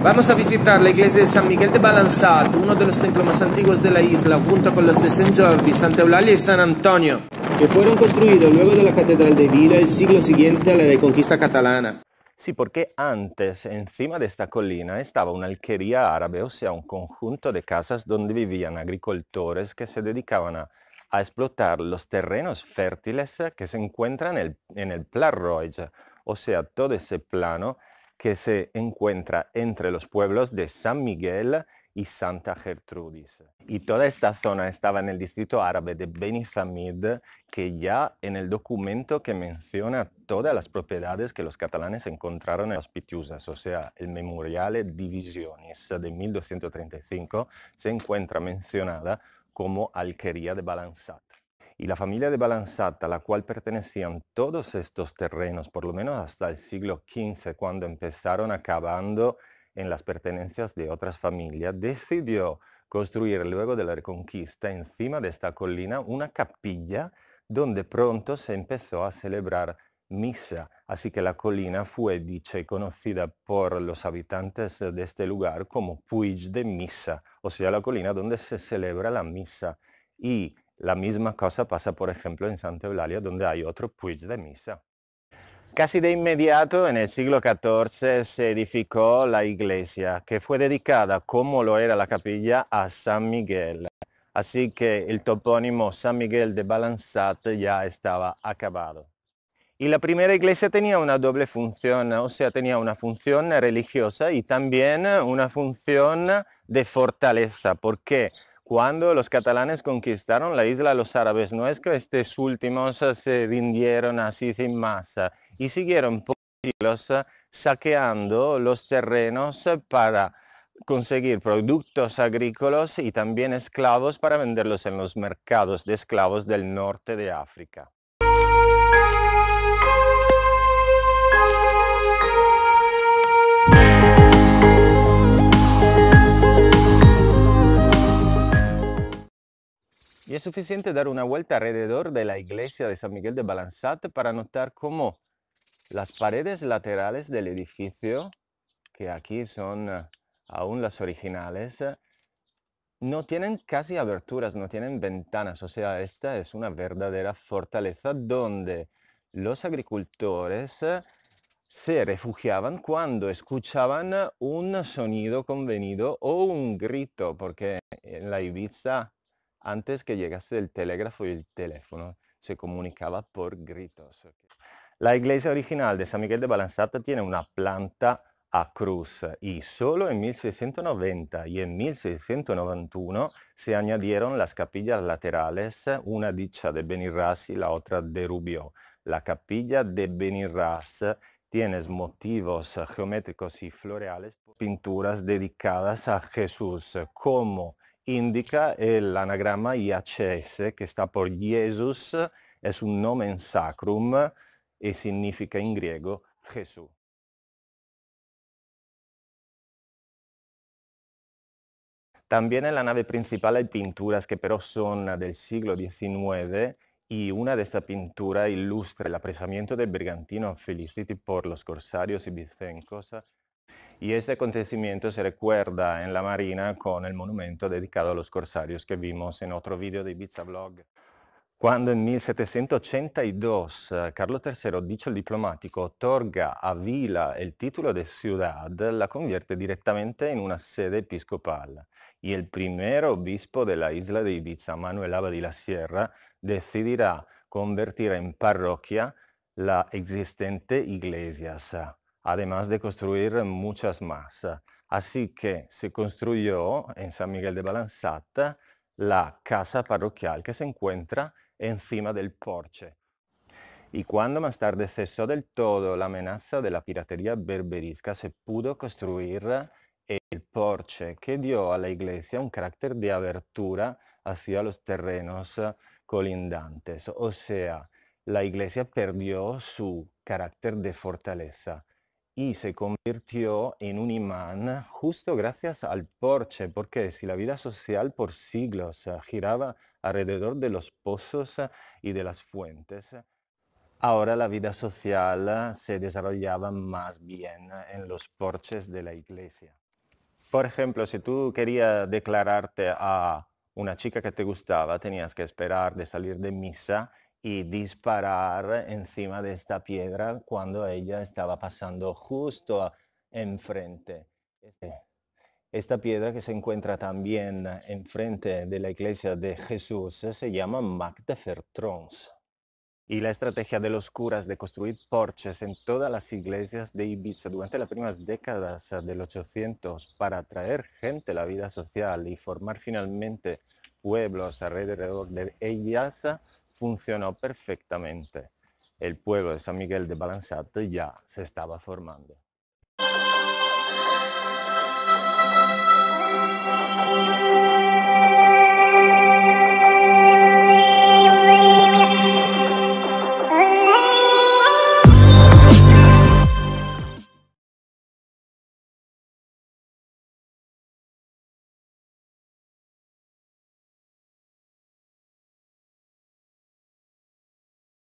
Vamos a visitar la iglesia de San Miguel de Balanzat, uno de los templos más antiguos de la isla, junto con los de San Jordi, Santa Eulalia y San Antonio, que fueron construidos luego de la Catedral de Vila el siglo siguiente a la Reconquista catalana. Sí, porque antes encima de esta colina estaba una alquería árabe, o sea, un conjunto de casas donde vivían agricultores que se dedicaban a, explotar los terrenos fértiles que se encuentran en el, en el o sea, todo ese plano que se encuentra entre los pueblos de San Miguel y Santa Gertrudis. Y toda esta zona estaba en el distrito árabe de Benizamid, que ya en el documento que menciona todas las propiedades que los catalanes encontraron en las o sea, el Memoriale Divisiones de 1235, se encuentra mencionada como Alquería de Balanzat y la familia de Balanzata, a la cual pertenecían todos estos terrenos, por lo menos hasta el siglo XV, cuando empezaron acabando en las pertenencias de otras familias, decidió construir luego de la Reconquista encima de esta colina una capilla donde pronto se empezó a celebrar misa. Así que la colina fue dicha y conocida por los habitantes de este lugar como Puig de Misa, o sea, la colina donde se celebra la misa. Y la misma cosa pasa, por ejemplo, en Santa Eulalia, donde hay otro Puig de Misa. Casi de inmediato, en el siglo XIV, se edificó la iglesia, que fue dedicada, como lo era la capilla, a San Miguel. Así que el topónimo San Miguel de Balansat ya estaba acabado. Y la primera iglesia tenía una doble función, o sea, tenía una función religiosa y también una función de fortaleza, porque cuando los catalanes conquistaron la isla los árabes. No es que estos últimos eh, se rindieron así sin masa eh, y siguieron por siglos eh, saqueando los terrenos para conseguir productos agrícolas y también esclavos para venderlos en los mercados de esclavos del norte de África. es suficiente dar una vuelta alrededor de la iglesia de San Miguel de Balanzate para notar cómo las paredes laterales del edificio, que aquí son eh, aún las originales, eh, no tienen casi aberturas, no tienen ventanas, o sea, esta es una verdadera fortaleza donde los agricultores eh, se refugiaban cuando escuchaban un sonido convenido o un grito, porque en la Ibiza antes que llegase el telégrafo y el teléfono, se comunicaba por gritos. La iglesia original de San Miguel de Balanzata tiene una planta a cruz y solo en 1690 y en 1691 se añadieron las capillas laterales, una dicha de Benirras y la otra de Rubio. La capilla de Benirras tiene motivos geométricos y floreales, pinturas dedicadas a Jesús como indica el eh, anagrama IHS, que está por Jesús, es un en sacrum y e significa en griego Jesús. También en la nave principal hay pinturas que pero son del siglo XIX y una de estas pinturas ilustra el apresamiento del brigantino. Felicity por los corsarios y cosas... Y este acontecimiento se recuerda en la Marina con el monumento dedicado a los corsarios que vimos en otro video de Ibiza Vlog. Quando nel 1782 Carlo III, dice il diplomatico, otorga a Vila il título di ciudad, la convierte direttamente in una sede episcopal. Y el primer obispo de la isla de Ibiza, Manuel Aba de la Sierra, decidirá convertir en parroquia la existente Iglesias. además de construir muchas más. Así que se construyó en San Miguel de Balanzat la casa parroquial que se encuentra encima del porche. Y cuando más tarde cesó del todo la amenaza de la piratería berberisca, se pudo construir el porche que dio a la iglesia un carácter de abertura hacia los terrenos colindantes. O sea, la iglesia perdió su carácter de fortaleza y se convirtió en un imán justo gracias al porche, porque si la vida social por siglos eh, giraba alrededor de los pozos eh, y de las fuentes, ahora la vida social se desarrollaba más bien en los porches de la iglesia. Por ejemplo, si tú querías declararte a una chica que te gustaba, tenías que esperar de salir de misa y disparar encima de esta piedra cuando ella estaba pasando justo enfrente. Este, esta piedra que se encuentra también enfrente de la iglesia de Jesús se llama Magdefertrons. Y la estrategia de los curas de construir porches en todas las iglesias de Ibiza durante las primeras décadas del 800 para atraer gente a la vida social y formar finalmente pueblos alrededor de ellas funcionó perfectamente. El pueblo de San Miguel de Balanzate ya se estaba formando.